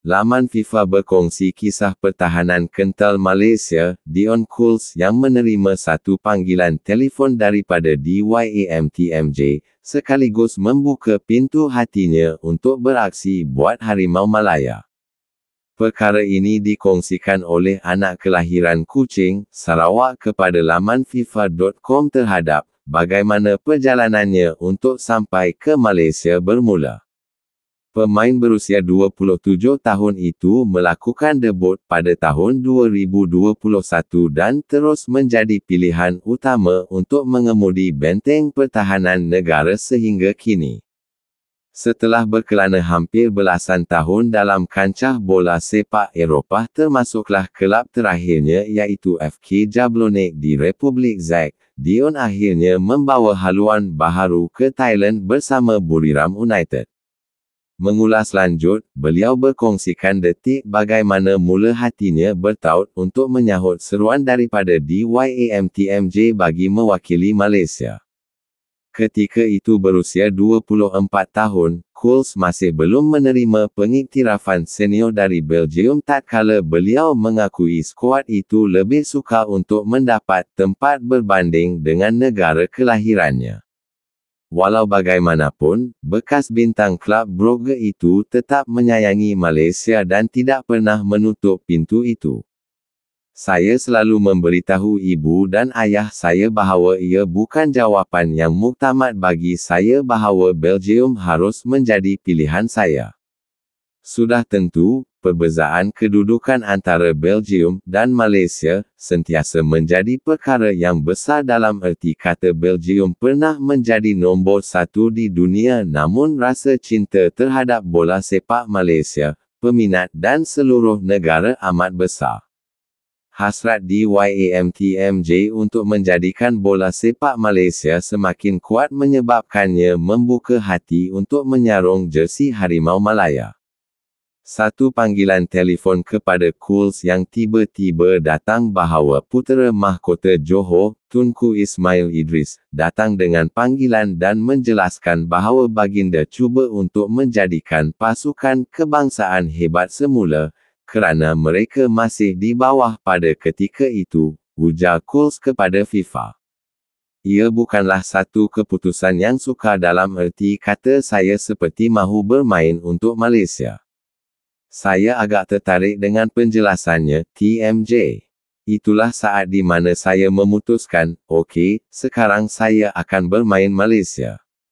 Laman FIFA berkongsi kisah pertahanan kental Malaysia, Dion Kuls yang menerima satu panggilan telefon daripada DYAM sekaligus membuka pintu hatinya untuk beraksi buat Harimau Malaya. Perkara ini dikongsikan oleh anak kelahiran kucing Sarawak kepada laman FIFA.com terhadap bagaimana perjalanannya untuk sampai ke Malaysia bermula. Pemain berusia 27 tahun itu melakukan debut pada tahun 2021 dan terus menjadi pilihan utama untuk mengemudi benteng pertahanan negara sehingga kini. Setelah berkelana hampir belasan tahun dalam kancah bola sepak Eropah termasuklah kelab terakhirnya iaitu FK Jablonek di Republik Zek, Dion akhirnya membawa haluan baharu ke Thailand bersama Buriram United. Mengulas lanjut, beliau berkongsikan detik bagaimana mula hatinya bertaut untuk menyahut seruan daripada DYAMTMJ bagi mewakili Malaysia. Ketika itu berusia 24 tahun, Kuls masih belum menerima pengiktirafan senior dari Belgium tatkala beliau mengakui skuad itu lebih suka untuk mendapat tempat berbanding dengan negara kelahirannya. Walau bagaimanapun, bekas bintang klub Brugge itu tetap menyayangi Malaysia dan tidak pernah menutup pintu itu. Saya selalu memberitahu ibu dan ayah saya bahawa ia bukan jawapan yang muktamad bagi saya bahawa Belgium harus menjadi pilihan saya. Sudah tentu, perbezaan kedudukan antara Belgium dan Malaysia sentiasa menjadi perkara yang besar dalam erti kata Belgium pernah menjadi nombor satu di dunia namun rasa cinta terhadap bola sepak Malaysia, peminat dan seluruh negara amat besar. Hasrat di YAMTMJ untuk menjadikan bola sepak Malaysia semakin kuat menyebabkannya membuka hati untuk menyarung jersi Harimau Malaya satu panggilan telefon kepada Kuls yang tiba-tiba datang bahawa putera mahkota Johor, Tunku Ismail Idris, datang dengan panggilan dan menjelaskan bahawa baginda cuba untuk menjadikan pasukan kebangsaan hebat semula, kerana mereka masih di bawah pada ketika itu, ujar Kuls kepada FIFA. Ia bukanlah satu keputusan yang sukar dalam erti kata saya seperti mahu bermain untuk Malaysia. Saya agak tertarik dengan penjelasannya, TMJ. Itulah saat di mana saya memutuskan, okey, sekarang saya akan bermain Malaysia.